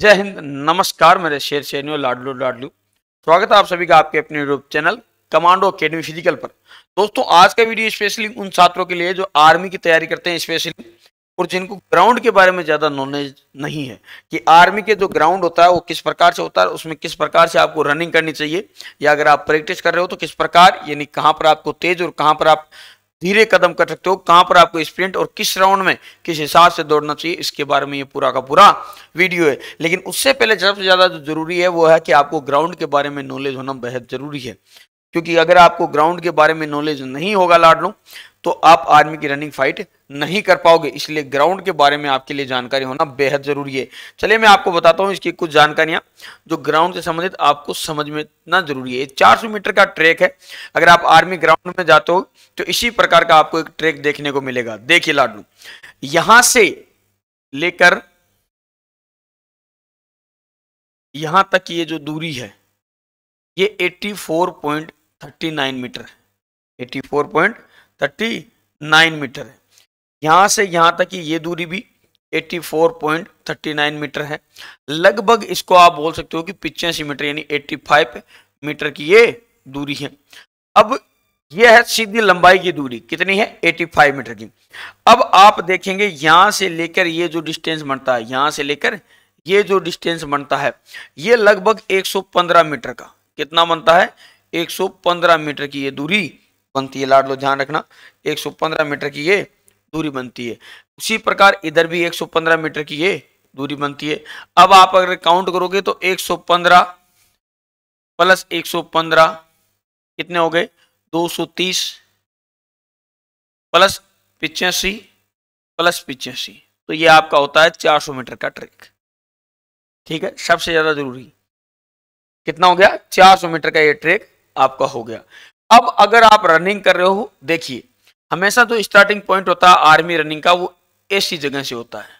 जय हिंद नमस्कार मेरे शेर शेनियो लाडलू लाडलू स्वागत है आप सभी का आपके अपने YouTube channel commando academy physical पर दोस्तों आज का वीडियो स्पेशली उन छात्रों के लिए जो आर्मी की तैयारी करते हैं स्पेशली और जिनको ग्राउंड के बारे में ज़्यादा नॉलेज नहीं है कि आर्मी के जो ग्राउंड होता है वो किस प्रकार से होता है उसमें किस प्रकार से आपको रनिंग करनी चाहिए या अगर आप प्रैक्टिस कर रहे हो तो किस प्रकार यानी कहाँ पर आपको तेज और कहाँ पर आप धीरे कदम कर सकते हो कहां पर आपको स्प्रिंट और किस राउंड में किस हिसाब से दौड़ना चाहिए इसके बारे में ये पूरा का पूरा वीडियो है लेकिन उससे पहले सबसे ज़्यादा जो जरूरी है वो है कि आपको ग्राउंड के बारे में नॉलेज होना बेहद जरूरी है क्योंकि अगर आपको ग्राउंड के बारे में नॉलेज नहीं होगा लाडलो तो आप आर्मी की रनिंग फाइट नहीं कर पाओगे इसलिए ग्राउंड के बारे में आपके लिए जानकारी होना बेहद ज़रूरी है चलिए मैं आपको बताता हूँ इसकी कुछ जानकारियाँ जो ग्राउंड से संबंधित आपको समझ में इतना जरूरी है चार सौ मीटर का ट्रैक है अगर आप आर्मी ग्राउंड में जाते हो तो इसी प्रकार का आपको एक ट्रैक देखने को मिलेगा देखिए लाडलू यहां से लेकर यहां तक ये जो दूरी है ये 84.8 थर्टी नाइन मीटर है eighty four point thirty nine metre है यहाँ से यहाँ तक ये दूरी भी 84.39 मीटर है लगभग इसको आप बोल सकते हो कि पिचासी मीटर यानी 85 मीटर की ये दूरी है अब यह है सीधी लंबाई की दूरी कितनी है 85 मीटर की अब आप देखेंगे यहां से लेकर ये जो डिस्टेंस बनता है यहां से लेकर ये जो डिस्टेंस बनता है ये लगभग 115 मीटर का कितना बनता है 115 मीटर की ये दूरी बनती है लाड लो ध्यान रखना 115 मीटर की ये दूरी बनती है उसी प्रकार इधर भी 115 मीटर की ये दूरी बनती है अब आप अगर काउंट करोगे तो 115 प्लस 115 कितने हो गए 230 प्लस पिचासी प्लस पिचासी तो ये आपका होता है 400 मीटर का ट्रैक ठीक है सबसे ज़्यादा जरूरी कितना हो गया 400 मीटर का ये ट्रैक आपका हो गया अब अगर आप रनिंग कर रहे हो देखिए हमेशा जो तो स्टार्टिंग पॉइंट होता है आर्मी रनिंग का वो ऐसी जगह से होता है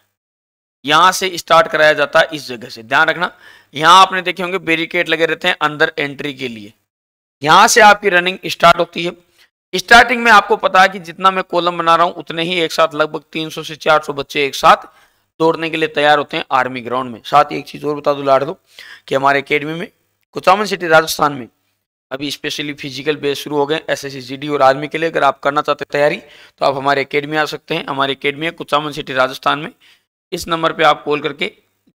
यहां से स्टार्ट कराया जाता है इस जगह से ध्यान रखना यहां आपने देखे होंगे बैरिकेड लगे रहते हैं अंदर एंट्री के लिए यहां से आपकी रनिंग स्टार्ट होती है स्टार्टिंग में आपको पता है कि जितना मैं कॉलम बना रहा हूं उतने ही एक साथ लगभग 300 से 400 बच्चे एक साथ दौड़ने के लिए तैयार होते हैं आर्मी ग्राउंड में साथ ही एक चीज़ और बता दो लाड़ दो कि हमारे अकेडमी में कुचामन सिटी राजस्थान में अभी स्पेशली फिजिकल बेस शुरू हो गए एस एस जी डी और आर्मी के लिए अगर आप करना चाहते हैं तैयारी तो आप हमारे अकेडमी आ सकते हैं हमारी अकेडमी है कुचामन सिटी राजस्थान में इस नंबर पे आप कॉल करके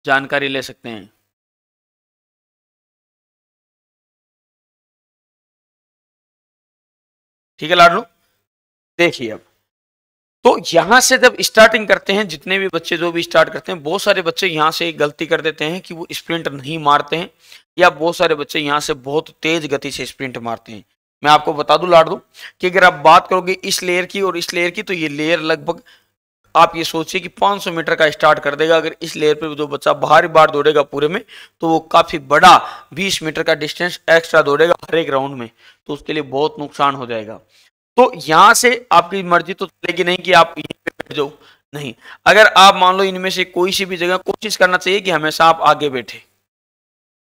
जानकारी ले सकते हैं ठीक है लाडलो देखिए अब तो यहां से जब स्टार्टिंग करते हैं जितने भी बच्चे जो भी स्टार्ट करते हैं बहुत सारे बच्चे यहां से गलती कर देते हैं कि वो स्प्रिंट नहीं मारते हैं या बहुत सारे बच्चे यहाँ से बहुत तेज गति से स्प्रिंट मारते हैं मैं आपको बता दूं लाड दूं कि अगर आप बात करोगे इस लेयर की और इस लेयर की तो ये लेयर लगभग आप ये सोचिए कि 500 मीटर का स्टार्ट कर देगा अगर इस लेयर पर जो बच्चा बाहर बार दौड़ेगा पूरे में तो वो काफ़ी बड़ा 20 मीटर का डिस्टेंस एक्स्ट्रा दौड़ेगा हर एक राउंड में तो उसके लिए बहुत नुकसान हो जाएगा तो यहाँ से आपकी मर्जी तो चलेगी नहीं कि आप यहीं पे बैठ जाओ नहीं अगर आप मान लो इनमें से कोई सी भी जगह कोशिश करना चाहिए कि हमेशा आप आगे बैठे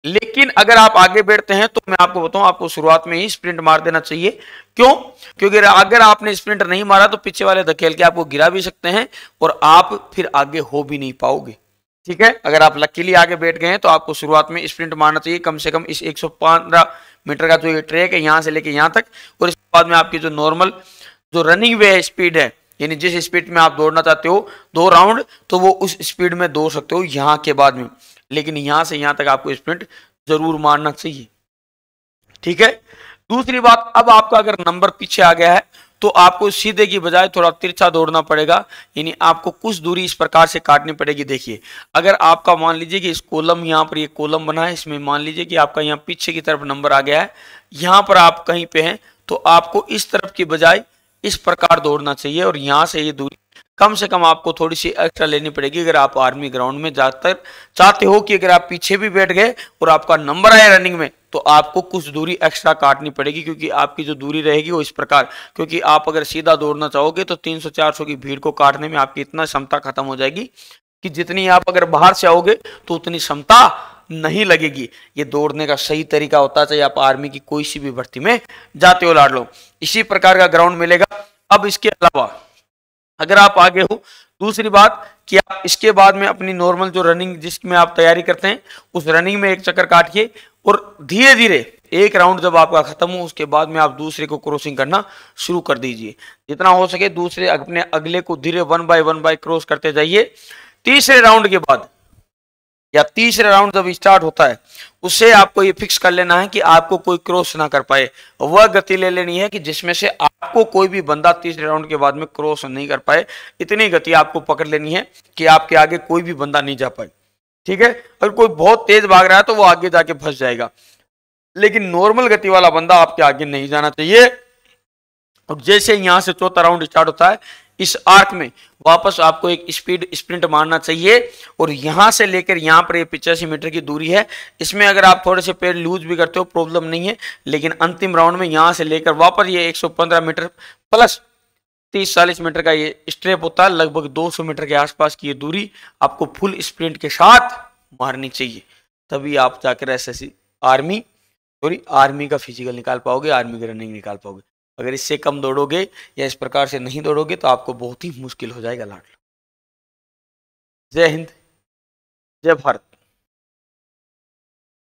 लेकिन अगर आप आगे बैठते हैं तो मैं आपको बताऊं आपको शुरुआत में ही स्प्रिंट मार देना चाहिए क्यों क्योंकि अगर आपने स्प्रिंट नहीं मारा तो पीछे वाले धकेल के आपको गिरा भी सकते हैं और आप फिर आगे हो भी नहीं पाओगे ठीक है अगर आप लकीली आगे बैठ गए हैं तो आपको शुरुआत में स्प्रिंट मारना चाहिए कम से कम इस एक मीटर का जो तो ये ट्रैक है यहां से लेके यहाँ तक और इसके बाद में आपकी जो नॉर्मल जो रनिंग वे स्पीड है यानी जिस स्पीड में आप दौड़ना चाहते हो दो राउंड तो वो उस स्पीड में दौड़ सकते हो यहाँ के बाद में लेकिन यहां से यहां तक आपको स्टूडेंट ज़रूर मानना चाहिए ठीक है दूसरी बात अब आपका अगर नंबर पीछे आ गया है तो आपको सीधे की बजाय थोड़ा तिरछा दौड़ना पड़ेगा यानी आपको कुछ दूरी इस प्रकार से काटनी पड़ेगी देखिए अगर आपका मान लीजिए कि इस कोलम यहाँ पर ये यह बना है इसमें मान लीजिए कि आपका यहाँ पीछे की तरफ नंबर आ गया है यहाँ पर आप कहीं पे हैं तो आपको इस तरफ की बजाय इस प्रकार दौड़ना चाहिए और यहाँ से ये यह दूरी कम से कम आपको थोड़ी सी एक्स्ट्रा लेनी पड़ेगी अगर आप आर्मी ग्राउंड में जाकर चाहते हो कि अगर आप पीछे भी बैठ गए और आपका नंबर आया रनिंग में तो आपको कुछ दूरी एक्स्ट्रा काटनी पड़ेगी क्योंकि आपकी जो दूरी रहेगी वो इस प्रकार क्योंकि आप अगर सीधा दौड़ना चाहोगे तो 300-400 की भीड़ को काटने में आपकी इतना क्षमता खत्म हो जाएगी कि जितनी आप अगर बाहर से आओगे तो उतनी क्षमता नहीं लगेगी ये दौड़ने का सही तरीका होता है चाहे आप आर्मी की कोई सी भी भर्ती में जाते हो लाड लो इसी प्रकार का ग्राउंड मिलेगा अब इसके अलावा अगर आप आगे हो दूसरी बात कि आप इसके बाद में अपनी नॉर्मल जो रनिंग जिसमें आप तैयारी करते हैं उस रनिंग में एक चक्कर काटिए और धीरे धीरे एक राउंड जब आपका खत्म हो उसके बाद में आप दूसरे को क्रॉसिंग करना शुरू कर दीजिए जितना हो सके दूसरे अपने अगले को धीरे one by one by cross करते जाइए तीसरे राउंड के बाद या तीसरे राउंड जब स्टार्ट होता है उससे आपको ये फिक्स कर लेना है कि आपको कोई क्रॉस ना कर पाए वह गति ले लेनी है कि जिसमें से आपको कोई भी बंदा तीसरे राउंड के बाद में क्रॉस नहीं कर पाए इतनी गति आपको पकड़ लेनी है कि आपके आगे कोई भी बंदा नहीं जा पाए ठीक है अगर कोई बहुत तेज भाग रहा है तो वो आगे जाके फंस जाएगा लेकिन नॉर्मल गति वाला बंदा आपके आगे नहीं जाना चाहिए और जैसे यहां से चौथा राउंड स्टार्ट होता है इस आर्क में वापस आपको एक स्पीड स्प्रिंट मारना चाहिए और यहां से लेकर यहां पर ये पिचासी मीटर की दूरी है इसमें अगर आप थोड़े से पेड़ लूज भी करते हो प्रॉब्लम नहीं है लेकिन अंतिम राउंड में यहां से लेकर वापस ये 115 मीटर प्लस 30-40 मीटर का ये स्ट्रेप होता है लगभग 200 मीटर के आसपास की ये दूरी आपको फुल स्प्रिंट के साथ मारनी चाहिए तभी आप जाकर ऐसे आर्मी सॉरी आर्मी का फिजिकल निकाल पाओगे आर्मी का रनिंग निकाल पाओगे अगर इससे कम दौड़ोगे या इस प्रकार से नहीं दौड़ोगे तो आपको बहुत ही मुश्किल हो जाएगा लाडलो जय हिंद जय भारत